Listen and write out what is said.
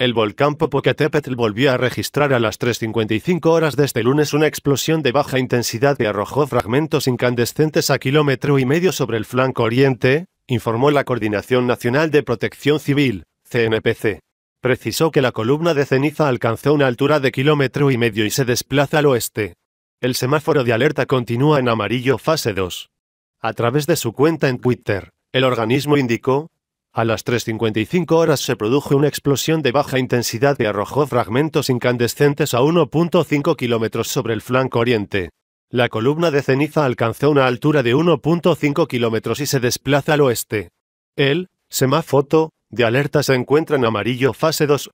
El volcán Popocatépetl volvió a registrar a las 3.55 horas de este lunes una explosión de baja intensidad que arrojó fragmentos incandescentes a kilómetro y medio sobre el flanco oriente, informó la Coordinación Nacional de Protección Civil, CNPC. Precisó que la columna de ceniza alcanzó una altura de kilómetro y medio y se desplaza al oeste. El semáforo de alerta continúa en amarillo fase 2. A través de su cuenta en Twitter, el organismo indicó, a las 3.55 horas se produjo una explosión de baja intensidad que arrojó fragmentos incandescentes a 1.5 kilómetros sobre el flanco oriente. La columna de ceniza alcanzó una altura de 1.5 kilómetros y se desplaza al oeste. El, semáfoto de alerta se encuentra en amarillo fase 2,